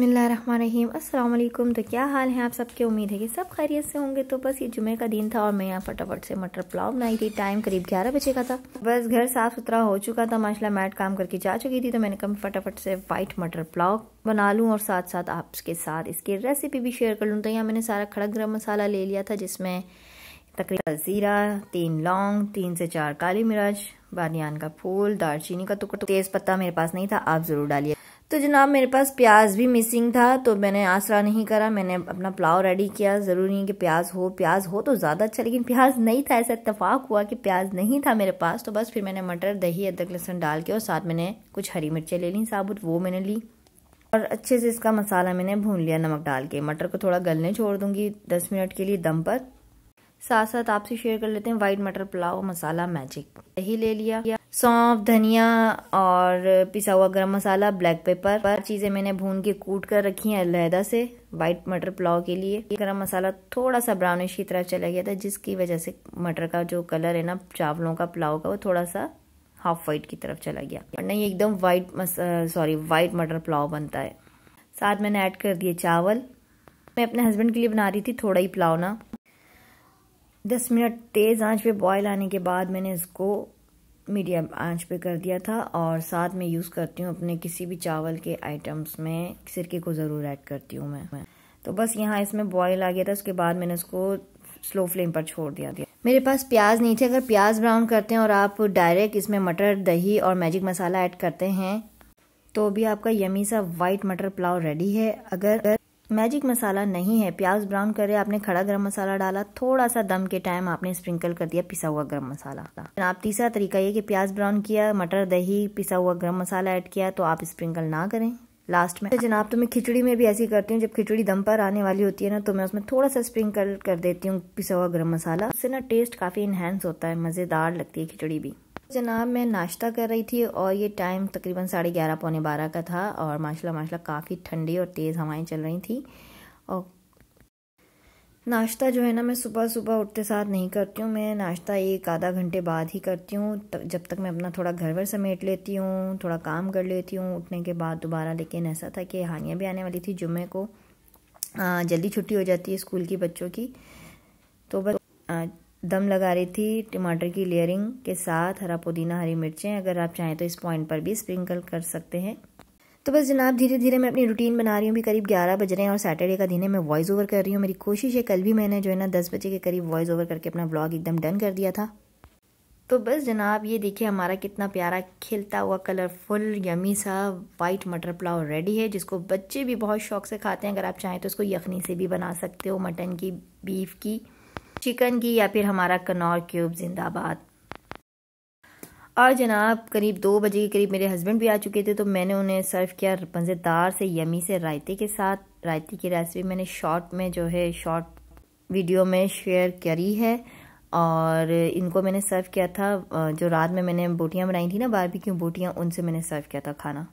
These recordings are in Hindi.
बिसमीम तो क्या हाल है आप सबके उम्मीद है कि सब खैरियत से होंगे तो बस ये जुमे का दिन था और मैं यहाँ फटाफट से मटर पुलाव बनाई थी टाइम करीब ग्यारह बजे का था बस घर साफ़ सुथरा हो चुका था माशाल्लाह मैट काम करके जा चुकी थी तो मैंने कम फटाफट से वाइट मटर पुलाव बना लूँ और साथ साथ आपके साथ इसकी रेसिपी भी शेयर कर लूँ तो यहाँ मैंने सारा खड़क गर्म मसाला ले लिया था जिसमें तकरीबन ज़ीरा तीन लौंग तीन से चार काली मिर्च बानियान का फूल दालचीनी का टुकड़ा तेज़ पत्ता मेरे पास नहीं था आप ज़रूर डालिए तो जनाब मेरे पास प्याज भी मिसिंग था तो मैंने आसरा नहीं करा मैंने अपना पुलाव रेडी किया ज़रूरी नहीं कि प्याज हो प्याज हो तो ज़्यादा अच्छा लेकिन प्याज नहीं था ऐसा इतफाक़ हुआ कि प्याज नहीं था मेरे पास तो बस फिर मैंने मटर दही अदरक लहसुन डाल के और साथ मैंने कुछ हरी मिर्चें ले ली साबुत वो मैंने ली और अच्छे से इसका मसाला मैंने भून लिया नमक डाल के मटर को थोड़ा गलने छोड़ दूंगी दस मिनट के लिए दम पर साथ साथ आपसे शेयर कर लेते हैं वाइट मटर पुलाव मसाला मैजिक दही ले लिया सौंफ धनिया और पिसा हुआ गरम मसाला ब्लैक पेपर पर चीज़ें मैंने भून के कूट कर रखी हैं अलहदा से व्हाइट मटर पुलाव के लिए गरम मसाला थोड़ा सा ब्राउनिश की तरह चला गया था जिसकी वजह से मटर का जो कलर है ना चावलों का पुलाव का वो थोड़ा सा हाफ वाइट की तरफ चला गया वरना ये एकदम वाइट सॉरी वाइट मटर पुलाव बनता है साथ मैंने ऐड कर दिए चावल मैं अपने हस्बैंड के लिए बना रही थी थोड़ा ही पुलाव ना दस मिनट तेज़ आंच पे बॉयल आने के बाद मैंने इसको मीडियम आंच पे कर दिया था और साथ में यूज़ करती हूँ अपने किसी भी चावल के आइटम्स में सिरके को ज़रूर ऐड करती हूँ मैं तो बस यहाँ इसमें बॉयल आ गया था उसके बाद मैंने उसको स्लो फ्लेम पर छोड़ दिया था मेरे पास प्याज नहीं थे अगर प्याज ब्राउन करते हैं और आप डायरेक्ट इसमें मटर दही और मैजिक मसाला ऐड करते हैं तो भी आपका यमी सा वाइट मटर पुलाव रेडी है अगर मैजिक मसाला नहीं है प्याज ब्राउन करे आपने खड़ा गरम मसाला डाला थोड़ा सा दम के टाइम आपने स्प्रिंकल कर दिया पिसा हुआ गरम मसाला आप तीसरा तरीका ये कि प्याज ब्राउन किया मटर दही पिसा हुआ गरम मसाला ऐड किया तो आप स्प्रिंकल ना करें लास्ट में अच्छा जनाब तो मैं खिचड़ी में भी ऐसी करती हूँ जब खिचड़ी दम पर आने वाली होती है ना तो मैं उसमें थोड़ा सा स्प्रिंकल कर देती हूँ पिसा हुआ गर्म मसाला उससे ना टेस्ट काफ़ी इन्हेंस होता है मज़ेदार लगती है खिचड़ी भी जनाब मैं नाश्ता कर रही थी और ये टाइम तकरीबन साढ़े ग्यारह पौने बारह का था और माशाल्लाह माशाल्लाह काफ़ी ठंडी और तेज़ हवाएं चल रही थी और नाश्ता जो है ना मैं सुबह सुबह उठते साथ नहीं करती हूँ मैं नाश्ता एक आधा घंटे बाद ही करती हूँ जब तक मैं अपना थोड़ा घर वर समेट लेती हूँ थोड़ा काम कर लेती हूँ उठने के बाद दोबारा लेकिन ऐसा था कि हानियाँ भी आने वाली थी जुम्मे को जल्दी छुट्टी हो जाती है स्कूल की बच्चों की तो बस दम लगा रही थी टमाटर की लेयरिंग के साथ हरा पुदीना हरी मिर्चें अगर आप चाहें तो इस पॉइंट पर भी स्प्रिंकल कर सकते हैं तो बस जनाब धीरे धीरे मैं अपनी रूटीन बना रही हूँ भी करीब 11 बज रहे हैं और सैटरडे का दिन है मैं वॉइस ओवर कर रही हूँ मेरी कोशिश है कल भी मैंने जो है ना 10 बजे के करीब वॉइस ओवर करके अपना ब्लॉग एकदम डन कर दिया था तो बस जनाब ये देखिए हमारा कितना प्यारा खिलता हुआ कलरफुल यमी सा वाइट मटर पुलाव रेडी है जिसको बच्चे भी बहुत शौक से खाते हैं अगर आप चाहें तो उसको यखनी से भी बना सकते हो मटन की बीफ की चिकन की या फिर हमारा कनौर क्यूब जिंदाबाद और जनाब करीब दो बजे के करीब मेरे हस्बैंड भी आ चुके थे तो मैंने उन्हें सर्व किया मज़ेदार से यमी से रायते के साथ रायते की रेसिपी मैंने शॉर्ट में जो है शॉर्ट वीडियो में शेयर करी है और इनको मैंने सर्व किया था जो रात में मैंने बोटियाँ बनाई थी ना बारबेक्यू बोटियाँ उनसे मैंने सर्व किया था खाना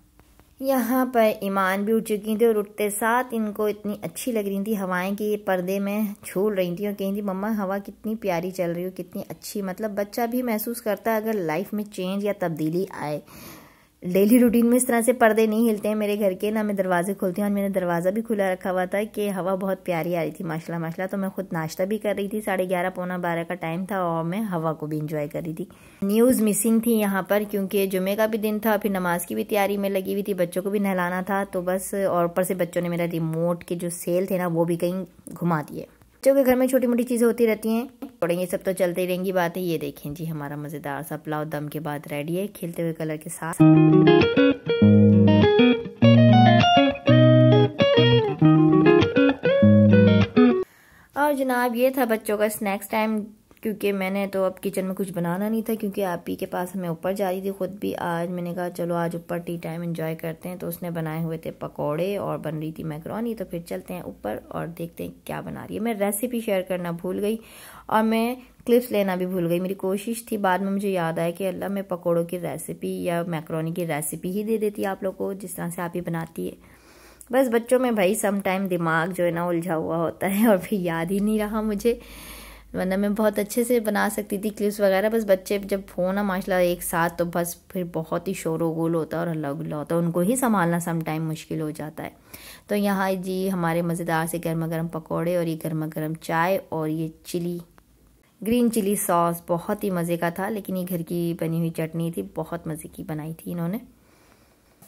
यहाँ पर ईमान भी उठ चुकी थी और उठते साथ इनको इतनी अच्छी लग रही थी हवाएं कि ये पर्दे में झूल रही थी और कहीं थी मम्मा हवा कितनी प्यारी चल रही हो कितनी अच्छी मतलब बच्चा भी महसूस करता है अगर लाइफ में चेंज या तब्दीली आए डेली रूटीन में इस तरह से पर्दे नहीं हिलते हैं मेरे घर के ना मैं दरवाज़े खोलती हूँ और मैंने दरवाज़ा भी खुला रखा हुआ था कि हवा बहुत प्यारी आ रही थी माशाल्लाह माशाल्लाह तो मैं खुद नाश्ता भी कर रही थी साढ़े ग्यारह पौना बारह का टाइम था और मैं हवा को भी इंजॉय कर रही थी न्यूज़ मिसिंग थी यहाँ पर क्योंकि जुमे का भी दिन था फिर नमाज़ की भी तैयारी में लगी हुई थी बच्चों को भी नहलाना था तो बस और ऊपर से बच्चों ने मेरा रिमोट के जो सेल थे ना वो भी कहीं घुमा दिए बच्चों के घर में छोटी मोटी चीज़ें होती रहती हैं पड़ेंगे सब तो चलते ही रहेंगी बात है ये देखें जी हमारा मज़ेदार सा पुलाव दम के बाद रेडी है खिलते हुए कलर के साथ और जनाब ये था बच्चों का स्नैक्स टाइम क्योंकि मैंने तो अब किचन में कुछ बनाना नहीं था क्योंकि आप ही के पास हमें ऊपर जा रही थी ख़ुद भी आज मैंने कहा चलो आज ऊपर टी टाइम इन्जॉय करते हैं तो उसने बनाए हुए थे पकौड़े और बन रही थी मैक्रोनी तो फिर चलते हैं ऊपर और देखते हैं क्या बना रही है मैं रेसिपी शेयर करना भूल गई और मैं क्लिप्स लेना भी भूल गई मेरी कोशिश थी बाद में मुझे याद आया कि अल्लाह मैं पकौड़ों की रेसिपी या मैक्रोनी की रेसिपी ही दे देती आप लोग को जिस तरह से आप ही बनाती है बस बच्चों में भाई समटाइम दिमाग जो है ना उलझा हुआ होता है और फिर याद ही नहीं रहा मुझे वरना मैं बहुत अच्छे से बना सकती थी क्लिप्स वगैरह बस बच्चे जब हो ना माशाल्लाह एक साथ तो बस फिर बहुत ही शोर वोल होता है और हल्ला गुल्ला होता है उनको ही संभालना समटाइम मुश्किल हो जाता है तो यहाँ जी हमारे मज़ेदार से गर्मा गर्म पकौड़े और ये गर्मा गर्म चाय और ये चिली ग्रीन चिली सॉस बहुत ही मज़े का था लेकिन ये घर की बनी हुई चटनी थी बहुत मज़े की बनाई थी इन्होंने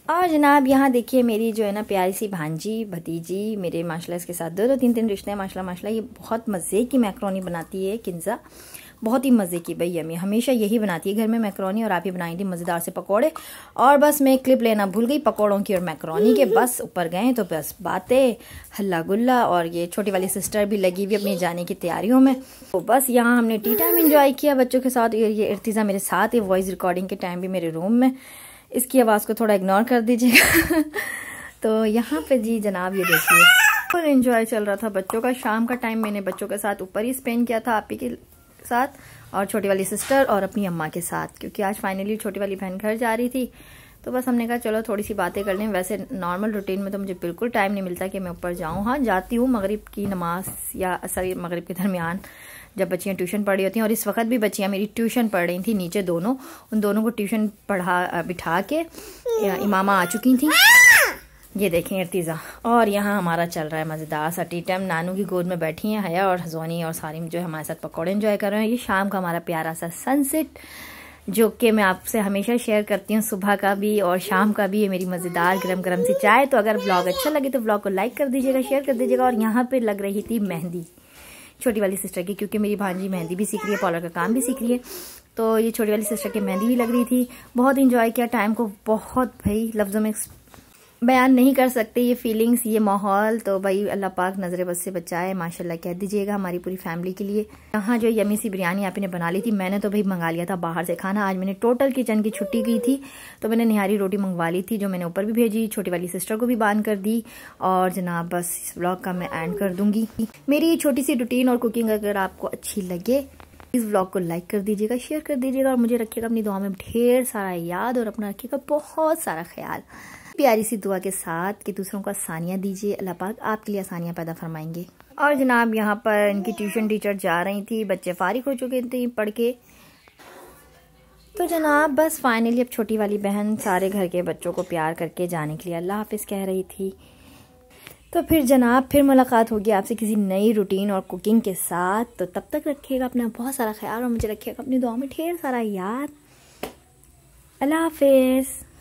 और जनाब यहाँ देखिए मेरी जो है ना प्यारी सी भांजी भतीजी मेरे माशाल्लाह इसके साथ दो दो तीन तीन रिश्ते हैं माशाल्लाह माशाल्लाह ये बहुत मज़े की मैक्रोनी बनाती है किन्ज़ा बहुत ही मज़े की भाई अम्मी हमेशा यही बनाती है घर में मैक्रोनी और आप ही बनाई थी मज़ेदार से पकौड़े और बस मैं क्लिप लेना भूल गई पकौड़ों की और मैक्रोनी के बस ऊपर गए तो बस बातें हल्ला गुल्ला और ये छोटी वाली सिस्टर भी लगी हुई अपने जाने की तैयारियों में तो बस यहाँ हमने टी टाइम इंजॉय किया बच्चों के साथ ये इर्तज़ा मेरे साथ ये वॉइस रिकॉर्डिंग के टाइम भी मेरे रूम में इसकी आवाज़ को थोड़ा इग्नोर कर दीजिएगा तो यहाँ पे जी जनाब ये देखिए फुल इंजॉय चल रहा था बच्चों का शाम का टाइम मैंने बच्चों के साथ ऊपर ही स्पेंड किया था आप ही के साथ और छोटी वाली सिस्टर और अपनी अम्मा के साथ क्योंकि आज फाइनली छोटी वाली बहन घर जा रही थी तो बस हमने कहा चलो थोड़ी सी बातें कर लें वैसे नॉर्मल रूटीन में तो मुझे बिल्कुल टाइम नहीं मिलता कि मैं ऊपर जाऊँ हाँ जाती हूँ मगरिब की नमाज या असर मगरिब के दरमियान जब बच्चियाँ ट्यूशन पढ़ रही होती हैं और इस वक्त भी बच्चियाँ मेरी ट्यूशन पढ़ रही थी नीचे दोनों उन दोनों को ट्यूशन पढ़ा बिठा के इमामा आ चुकी थी ये देखें इर्तिज़ा और यहाँ हमारा चल रहा है मज़ेदार सा टी टाइम नानू की गोद में बैठी हैं हया और हजोनी और सारी जो हमारे साथ पकौड़े इन्जॉय कर रहे हैं ये शाम का हमारा प्यारा सा सनसेट जो कि मैं आपसे हमेशा शेयर करती हूँ सुबह का भी और शाम का भी ये मेरी मज़ेदार गरम गरम सी चाय तो अगर ब्लॉग अच्छा लगे तो ब्लॉग को लाइक कर दीजिएगा शेयर कर दीजिएगा और यहाँ पर लग रही थी मेहंदी छोटी वाली सिस्टर की क्योंकि मेरी भांजी मेहंदी भी सीख रही है पार्लर का काम भी सीख रही है तो ये छोटी वाली सिस्टर की मेहंदी भी लग रही थी बहुत इंजॉय किया टाइम को बहुत भाई लफ्ज़ों में बयान नहीं कर सकते ये फीलिंग्स ये माहौल तो भाई अल्लाह पाक नज़र बस से बचाए माशाल्लाह कह दीजिएगा हमारी पूरी फैमिली के लिए यहाँ जो यमी सी बिरयानी आपने बना ली थी मैंने तो भाई मंगा लिया था बाहर से खाना आज मैंने टोटल किचन की छुट्टी की थी तो मैंने निहारी रोटी मंगवा ली थी जो मैंने ऊपर भी भेजी छोटी वाली सिस्टर को भी बान कर दी और जनाब बस इस ब्लॉग का मैं एंड कर दूंगी मेरी ये छोटी सी रूटीन और कुकिंग अगर आपको अच्छी लगे इस व्लॉग को लाइक कर दीजिएगा शेयर कर दीजिएगा और मुझे रखिएगा अपनी दुआ में ढेर सारा याद और अपना रखिएगा बहुत सारा ख्याल प्यारी सी दुआ के साथ कि दूसरों को आसानियाँ दीजिए अल्लाह पाक आपके लिए आसानियाँ पैदा फरमाएंगे और जनाब यहाँ पर इनकी ट्यूशन टीचर जा रही थी बच्चे फारिग हो चुके थे पढ़ के तो जनाब बस फाइनली अब छोटी वाली बहन सारे घर के बच्चों को प्यार करके जाने के लिए अल्लाह हाफिज़ कह रही थी तो फिर जनाब फिर मुलाकात होगी आपसे किसी नई रूटीन और कुकिंग के साथ तो तब तक रखिएगा अपना बहुत सारा ख्याल और मुझे रखिएगा अपनी दुआ में ढेर सारा याद अल्लाह हाफिज़